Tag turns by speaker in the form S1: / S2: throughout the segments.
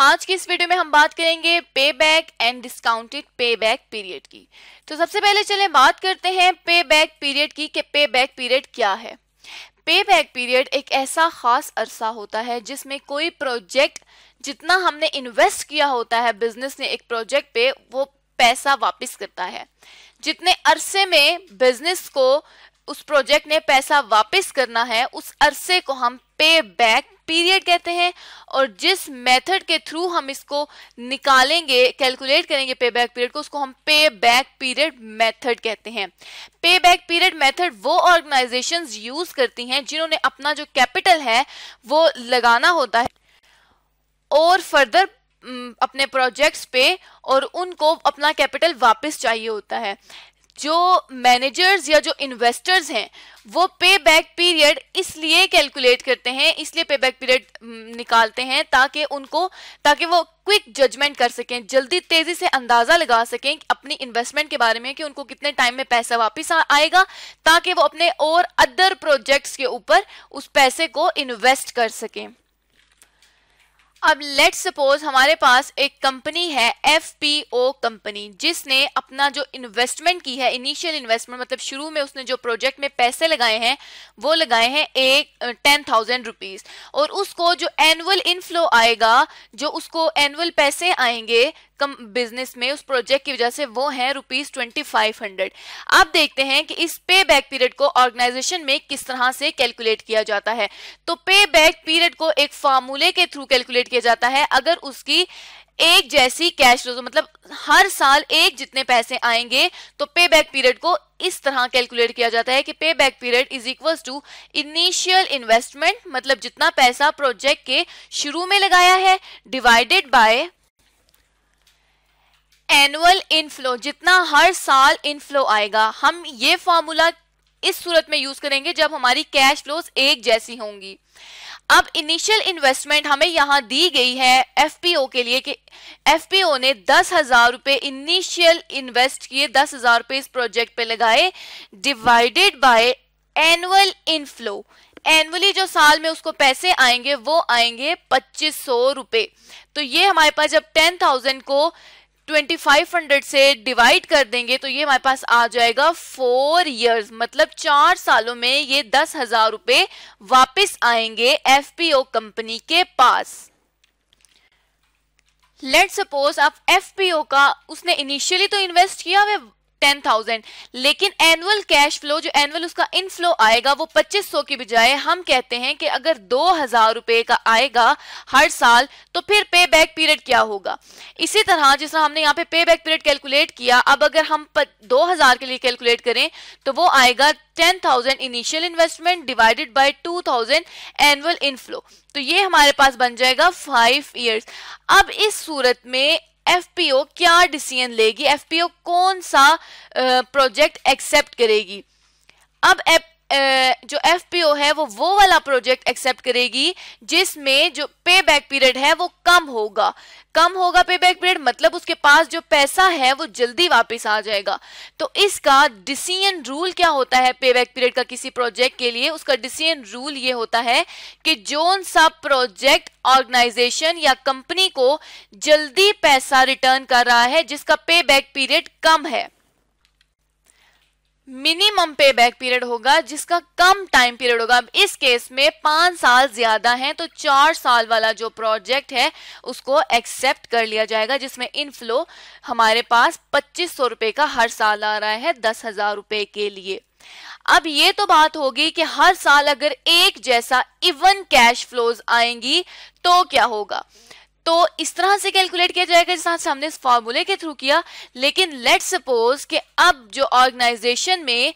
S1: आज की इस वीडियो में हम बात करेंगे payback and discounted payback period की तो सबसे पहले चले बात करते हैं पे बैक पीरियड की कि पे बैक पीरियड क्या है पे बैक पीरियड एक ऐसा खास अरसा होता है जिसमें कोई प्रोजेक्ट जितना हमने इन्वेस्ट किया होता है बिजनेस ने एक प्रोजेक्ट पे वो पैसा वापस करता है जितने अरसे में बिजनेस को उस प्रोजेक्ट ने पैसा वापस करना है उस अरसे को हम पे बैक पीरियड कहते हैं और जिस मेथड के थ्रू हम इसको निकालेंगे कैलकुलेट करेंगे पे बैक पीरियड को उसको हम पे बैक पीरियड मेथड कहते हैं पे बैक पीरियड मेथड वो ऑर्गेनाइजेशन यूज करती हैं जिन्होंने अपना जो कैपिटल है वो लगाना होता है और फर्दर अपने प्रोजेक्ट्स पे और उनको अपना कैपिटल वापस चाहिए होता है जो मैनेजर्स या जो इन्वेस्टर्स हैं वो पे बैक पीरियड इसलिए कैलकुलेट करते हैं इसलिए पे बैक पीरियड निकालते हैं ताकि उनको ताकि वो क्विक जजमेंट कर सकें जल्दी तेज़ी से अंदाज़ा लगा सकें अपनी इन्वेस्टमेंट के बारे में कि उनको कितने टाइम में पैसा वापस आएगा ताकि वो अपने और अदर प्रोजेक्ट्स के ऊपर उस पैसे को इन्वेस्ट कर सकें अब लेट सपोज हमारे पास एक कंपनी है एफ पी ओ कंपनी जिसने अपना जो इन्वेस्टमेंट की है इनिशियल इन्वेस्टमेंट मतलब शुरू में उसने जो प्रोजेक्ट में पैसे लगाए हैं वो लगाए हैं एक टेन थाउजेंड रुपीज और उसको जो एनुअल इनफ्लो आएगा जो उसको एनुअल पैसे आएंगे कम बिजनेस में उस प्रोजेक्ट की वजह से वो है रुपीज ट्वेंटी फाइव हंड्रेड आप देखते हैं कि इस पे बैक पीरियड को ऑर्गेनाइजेशन में किस तरह से कैलकुलेट किया जाता है तो पे बैक पीरियड को एक फार्मूले के थ्रू कैलकुलेट किया जाता है अगर उसकी एक जैसी कैश फ्लो मतलब हर साल एक जितने पैसे आएंगे तो पे बैक पीरियड को इस तरह कैलकुलेट किया जाता है कि payback period is equal to initial investment मतलब जितना पैसा प्रोजेक्ट के शुरू में लगाया है डिवाइडेड बाय एनुअल इनफ्लो जितना हर साल इनफ्लो आएगा हम ये फॉर्मूला इस सूरत में यूज करेंगे जब हमारी कैश फ्लो एक जैसी होंगी अब इनिशियल इन्वेस्टमेंट हमें यहाँ दी गई है एफपीओ के लिए कि एफपीओ ने दस हजार रुपए इनिशियल इन्वेस्ट किए दस हजार रुपए इस प्रोजेक्ट पे लगाए divided by annual inflow annually जो साल में उसको पैसे आएंगे वो आएंगे पच्चीस सौ रुपए तो ये हमारे पास जब टेन थाउजेंड को 2500 से डिवाइड कर देंगे तो ये हमारे पास आ जाएगा फोर इयर्स मतलब चार सालों में ये दस हजार रुपए वापिस आएंगे एफपीओ कंपनी के पास लेट सपोज आप एफपीओ का उसने इनिशियली तो इन्वेस्ट किया हुआ टेन थाउजेंड लेकिन एनुअल कैश फ्लो जो एनुअल उसका इनफ्लो आएगा वो पच्चीस सौ की बजाय हम कहते हैं कि अगर दो हजार रुपए का आएगा हर साल तो फिर पे बैक पीरियड क्या होगा इसी तरह जिस तरह हमने यहाँ पे पे बैक पीरियड कैलकुलेट किया अब अगर हम दो हजार के लिए कैलकुलेट करें तो वो आएगा ten thousand initial investment divided by two thousand annual inflow तो ये हमारे पास बन जाएगा फाइव ईयर्स अब इस सूरत में एफपीओ क्या डिसीजन लेगी एफपीओ कौन सा प्रोजेक्ट एक्सेप्ट करेगी अब जो एफ है वो वो वाला प्रोजेक्ट एक्सेप्ट करेगी जिसमें जो पे बैक पीरियड है वो कम होगा कम होगा पे बैक पीरियड मतलब उसके पास जो पैसा है वो जल्दी वापस आ जाएगा तो इसका डिसीजन रूल क्या होता है पे बैक पीरियड का किसी प्रोजेक्ट के लिए उसका डिसीजन रूल ये होता है कि जोन सा प्रोजेक्ट ऑर्गेनाइजेशन या कंपनी को जल्दी पैसा रिटर्न कर रहा है जिसका पे बैक पीरियड कम है मिनिमम पे बैक पीरियड होगा जिसका कम टाइम पीरियड होगा अब इस केस में पांच साल ज्यादा है तो चार साल वाला जो प्रोजेक्ट है उसको एक्सेप्ट कर लिया जाएगा जिसमें इनफ्लो हमारे पास पच्चीस सौ रुपए का हर साल आ रहा है दस हजार रुपए के लिए अब ये तो बात होगी कि हर साल अगर एक जैसा इवन कैश फ्लोज आएंगी तो क्या होगा तो इस तरह से कैलकुलेट किया जाएगा जिस तरह से हमने इस फॉर्मूले के थ्रू किया लेकिन लेट सपोज कि अब जो ऑर्गेनाइजेशन में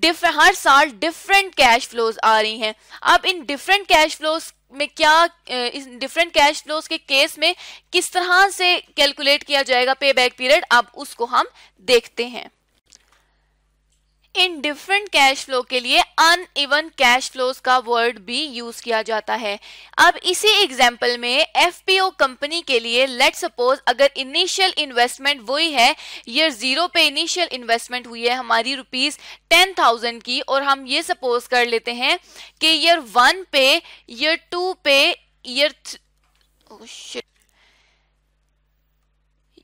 S1: डिफरेंट हर साल डिफरेंट कैश फ्लोज आ रही हैं अब इन डिफरेंट कैश फ्लोज में क्या इस डिफरेंट कैश फ्लोज के केस में किस तरह से कैलकुलेट किया जाएगा पे बैक पीरियड अब उसको हम देखते हैं इन डिफरेंट कैश फ्लो के लिए अन इवन कैश फ्लोज का वर्ड भी यूज किया जाता है अब इसी एग्जाम्पल में एफ पी ओ कंपनी के लिए लेट सपोज अगर इनिशियल इन्वेस्टमेंट वही है ईयर जीरो पे इनिशियल इन्वेस्टमेंट हुई है हमारी रुपीज टेन थाउजेंड की और हम ये सपोज कर लेते हैं कि ईयर वन पे ईयर टू पे year three oh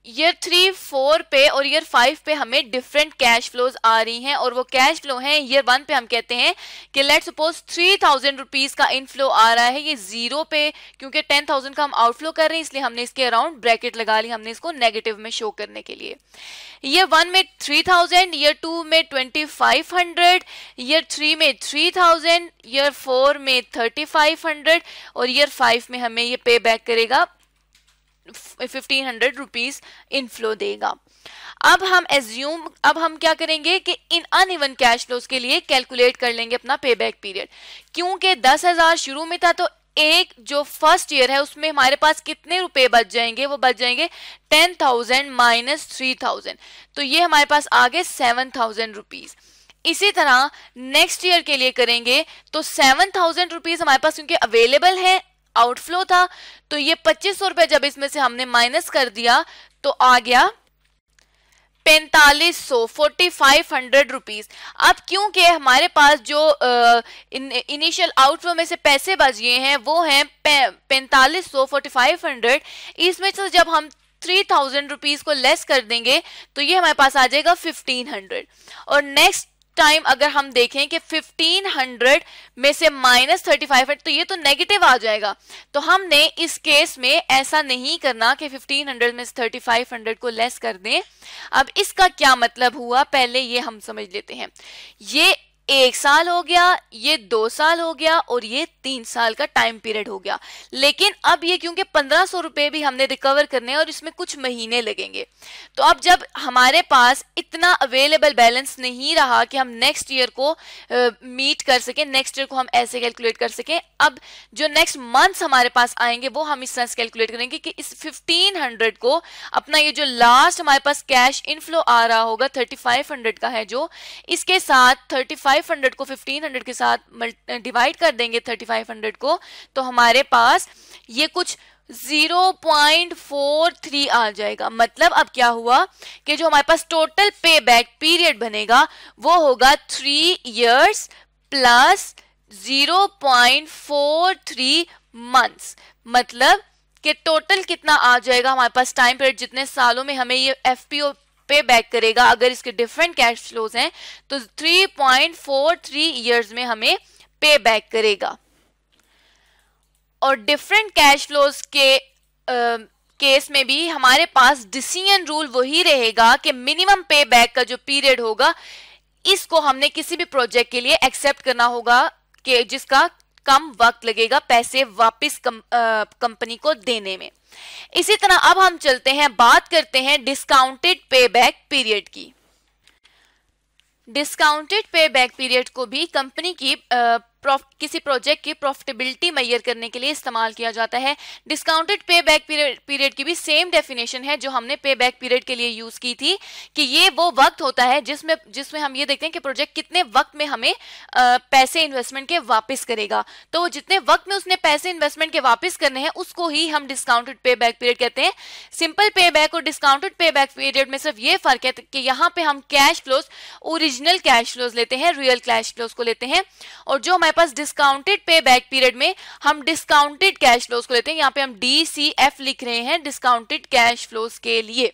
S1: year three four पे और ईयर फाइव पे हमें डिफरेंट कैश फ्लोज आ रही हैं और वो कैश फ्लो हैं ईयर वन पे हम कहते हैं कि let suppose three thousand rupees का इनफ्लो आ रहा है ये जीरो पे क्योंकि टेन थाउजेंड का हम आउटफ्लो कर रहे हैं इसलिए हमने इसके अराउंड ब्रैकेट लगा ली हमने इसको नेगेटिव में शो करने के लिए ईयर वन में थ्री थाउजेंड ईयर टू में twenty five hundred year three में थ्री थाउजेंड ईयर फोर में थर्टी फाइव हंड्रेड और ईयर फाइव में हमें ये पे बैक करेगा फिफ्टीन हंड्रेड रुपीज इनफ्लो देगा अब हम एज्यूम अब हम क्या करेंगे कि इन अनइवन कैश फ्लोज के लिए कैलकुलेट कर लेंगे अपना पे बैक पीरियड क्योंकि दस हजार शुरू में था तो एक जो फर्स्ट ईयर है उसमें हमारे पास कितने रुपए बच जाएंगे वो बच जाएंगे ten thousand minus three thousand तो ये हमारे पास आगे सेवन थाउजेंड रुपीज इसी तरह नेक्स्ट ईयर के लिए करेंगे तो सेवन थाउजेंड रुपीज हमारे पास क्योंकि अवेलेबल है आउटफ्लो था तो ये पच्चीस सौ रुपए जब इसमें से हमने माइनस कर दिया तो आ गया पैंतालीस सौ फोर्टी फाइव हंड्रेड रुपीज़ अब क्योंकि हमारे पास जो इनिशियल आउटफ्लो में से पैसे बजिए हैं वो हैं पैंतालीस सौ फोर्टी फाइव हंड्रेड इसमें से जब हम थ्री थाउजेंड रुपीज़ को लेस कर देंगे तो ये हमारे पास आ जाएगा फिफ्टीन हंड्रेड और नेक्स्ट टाइम अगर हम देखें कि 1500 में से माइनस थर्टी फाइव तो ये तो नेगेटिव आ जाएगा तो हमने इस केस में ऐसा नहीं करना कि 1500 में से 3500 को लेस कर दें अब इसका क्या मतलब हुआ पहले ये हम समझ लेते हैं ये एक साल हो गया ये दो साल हो गया और ये तीन साल का टाइम पीरियड हो गया लेकिन अब ये क्योंकि पंद्रह सौ रुपए भी हमने रिकवर करने और इसमें कुछ महीने लगेंगे तो अब जब हमारे पास इतना अवेलेबल बैलेंस नहीं रहा कि हम नेक्स्ट ईयर को मीट uh, कर सकें नेक्स्ट ईयर को हम ऐसे कैलकुलेट कर सकें अब जो नेक्स्ट मंथ हमारे पास आएंगे वो हम इस तरह से कैलकुलेट करेंगे कि इस फिफ्टीन हंड्रेड को अपना ये जो लास्ट हमारे पास कैश इनफ्लो आ रहा होगा थर्टी फाइव हंड्रेड का है जो इसके साथ थर्टी फाइव 3500 को 1500 के साथ डिवाइड कर देंगे 3500 को तो हमारे पास ये कुछ 0.43 आ जाएगा मतलब अब क्या हुआ कि जो हमारे पास टोटल पे बैक पीरियड बनेगा वो होगा three years plus 0.43 point months मतलब कि टोटल कितना आ जाएगा हमारे पास टाइम पीरियड जितने सालों में हमें ये एफ पे बैक करेगा अगर इसके डिफरेंट कैश फ्लोज हैं तो 3.43 ईयर्स में हमें पे बैक करेगा और डिफरेंट कैश फ्लोज के आ, केस में भी हमारे पास डिसीजन रूल वही रहेगा कि मिनिमम पे बैक का जो पीरियड होगा इसको हमने किसी भी प्रोजेक्ट के लिए एक्सेप्ट करना होगा कि जिसका कम वक्त लगेगा पैसे वापस कम, कंपनी को देने में इसी तरह अब हम चलते हैं बात करते हैं डिस्काउंटेड पे बैक पीरियड की डिस्काउंटेड पे बैक पीरियड को भी कंपनी की किसी प्रोजेक्ट की प्रॉफिटेबिलिटी मैयर करने के लिए इस्तेमाल किया जाता है डिस्काउंटेड पे बैक पीरियड की भी सेम डेफिनेशन है जो हमने पे बैक पीरियड के लिए यूज की थी कि ये वो वक्त होता है जिसमें जिसमें हम ये देखते हैं कि प्रोजेक्ट कितने वक्त में हमें आ, पैसे इन्वेस्टमेंट के वापस करेगा तो जितने वक्त में उसने पैसे इन्वेस्टमेंट के वापस करने हैं उसको ही हम डिस्काउंटेड पे बैक पीरियड कहते हैं सिंपल पे बैक और डिस्काउंटेड पे बैक पीरियड में सिर्फ ये फर्क है कि यहाँ पे हम cash flows original cash flows लेते हैं रियल कैश फ्लोज को लेते हैं और जो हमारे पास डिस्काउंटेड पे बैक पीरियड में हम डिस्काउंटेड कैश फ्लोज को लेते हैं यहाँ पे हम डी सी एफ लिख रहे हैं डिस्काउंटेड कैश फ्लोज के लिए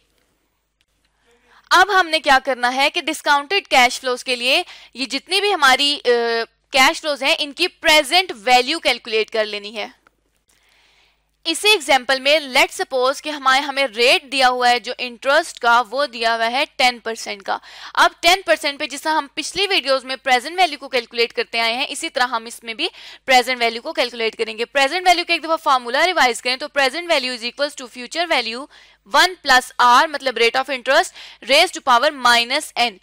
S1: अब हमने क्या करना है कि डिस्काउंटेड कैश फ्लोज के लिए ये जितनी भी हमारी कैश फ्लोज हैं इनकी प्रेजेंट वैल्यू कैलकुलेट कर लेनी है इसी एग्जाम्पल में लेट सपोज कि हमारे हमें रेट दिया हुआ है जो इंटरेस्ट का वो दिया हुआ है टेन परसेंट का अब टेन परसेंट पे जिस हम पिछली वीडियोस में प्रेजेंट वैल्यू को कैलकुलेट करते आए हैं इसी तरह हम इसमें भी प्रेजेंट वैल्यू को कैलकुलेट करेंगे प्रेजेंट वैल्यू का एक दफा फार्मूला रिवाइज करें तो present value is equal to future value one plus R मतलब rate of interest raise to power minus N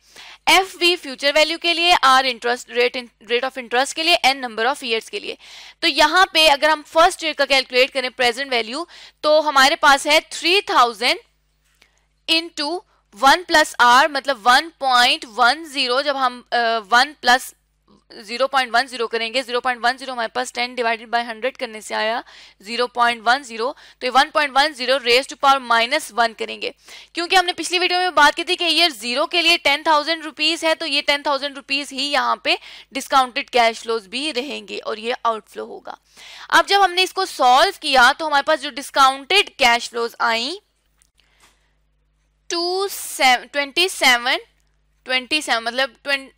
S1: F V future value के लिए R interest rate rate of interest के लिए एन नंबर ऑफ ईयर्स के लिए तो यहाँ पे अगर हम फर्स्ट ईयर का कैलकुलेट करें प्रेजेंट वैल्यू तो हमारे पास है three thousand into one plus R मतलब वन पॉइंट वन जीरो जब हम वन uh, प्लस 0.10 करेंगे 0.10 हमारे पास 10 डिवाइडेड बाय 100 करने से आया 0.10 तो ये 1.10 point one zero raise to power minus one करेंगे क्योंकि हमने पिछली वीडियो में बात की थी कि ये जीरो के लिए 10,000 थाउजेंड है तो ये 10,000 थाउजेंड ही यहाँ पे डिस्काउंटेड कैश फ्लोज भी रहेंगे और ये आउटफ्लो होगा अब जब हमने इसको सॉल्व किया तो हमारे पास जो डिस्काउंटेड कैश फ्लोज आई two seven twenty seven twenty seven मतलब twenty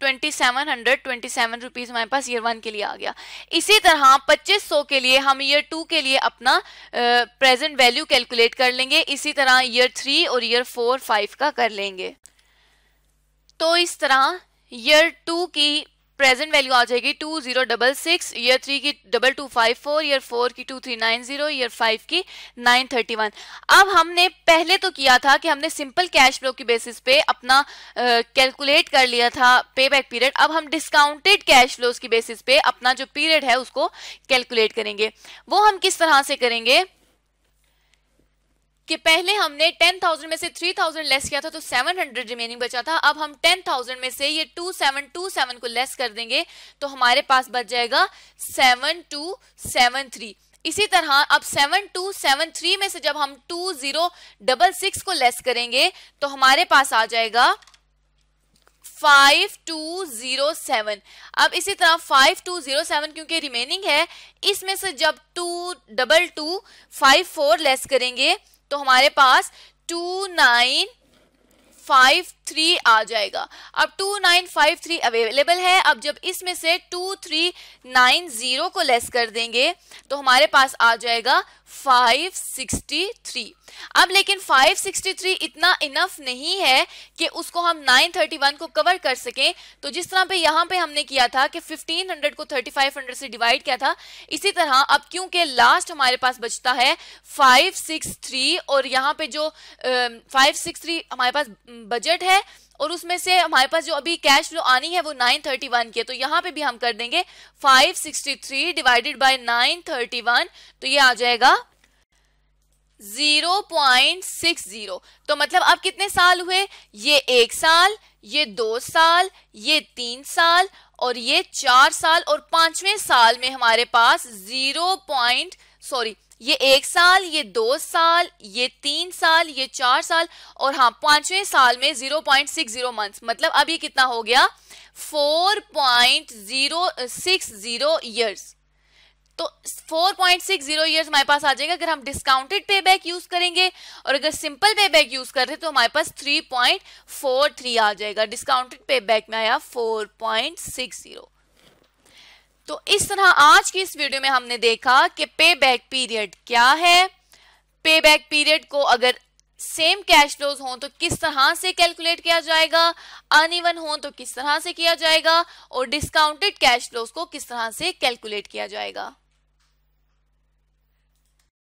S1: twenty seven hundred twenty seven rupees हमारे पास ईयर वन के लिए आ गया इसी तरह पच्चीस सौ के लिए हम ईयर टू के लिए अपना प्रेजेंट वैल्यू कैलकुलेट कर लेंगे इसी तरह ईयर थ्री और ईयर फोर फाइव का कर लेंगे तो इस तरह ईयर टू की प्रेजेंट वैल्यू आ जाएगी two zero double six year three की double two five four year four की two three nine zero year five की नाइन थर्टी वन अब हमने पहले तो किया था कि हमने सिंपल कैश फ्लो की बेसिस पे अपना कैलकुलेट uh, कर लिया था पे बैक पीरियड अब हम डिस्काउंटेड कैश फ्लोज की बेसिस पे अपना जो पीरियड है उसको कैलकुलेट करेंगे वो हम किस तरह से करेंगे कि पहले हमने 10,000 में से 3,000 लेस किया था तो 700 रिमेनिंग बचा था अब हम 10,000 में से ये 2727 को लेस कर देंगे तो हमारे पास बच जाएगा 7273 इसी तरह अब 7273 में से जब हम 2066 को लेस करेंगे तो हमारे पास आ जाएगा 5207 अब इसी तरह 5207 क्योंकि रिमेनिंग है इसमें से जब two double two five four less करेंगे तो हमारे पास टू नाइन फाइव थ्री आ जाएगा अब two nine five three available है अब जब इसमें से टू थ्री नाइन जीरो को लेस कर देंगे तो हमारे पास आ जाएगा फाइव सिक्सटी थ्री अब लेकिन 563 इतना इनफ नहीं है कि उसको हम 931 को कवर कर सकें तो जिस तरह पे यहाँ पे हमने किया था कि 1500 को 3500 से डिवाइड किया था इसी तरह अब क्योंकि लास्ट हमारे पास बचता है 563 और यहाँ पे जो आ, 563 हमारे पास बजट है है और उसमें से हमारे पास जो अभी कैश फ्लो आनी है वो 931 की है तो यहाँ पे भी हम कर देंगे 563 डिवाइडेड बाय 931 तो ये आ जाएगा 0.60 तो मतलब अब कितने साल हुए ये एक साल ये दो साल ये तीन साल और ये चार साल और पांचवें साल में हमारे पास जीरो पॉइंट सॉरी ये एक साल ये दो साल ये तीन साल ये चार साल और हाँ पांचवें साल में zero point six zero month मतलब अब ये कितना हो गया four point zero six zero years तो 4.60 पॉइंट ईयर्स हमारे पास आ जाएगा अगर हम डिस्काउंटेड पे बैक यूज करेंगे और अगर सिंपल पे बैक यूज कर रहे तो हमारे पास 3.43 आ जाएगा डिस्काउंटेड पे बैक में आया 4.60 तो इस तरह आज की इस वीडियो में हमने देखा कि पे बैक पीरियड क्या है पे बैक पीरियड को अगर सेम कैश फ्लोज हों तो किस तरह से कैलकुलेट किया जाएगा अनइवन हो तो किस तरह से किया जाएगा और डिस्काउंटेड कैश फ्लोज को किस तरह से कैलकुलेट किया जाएगा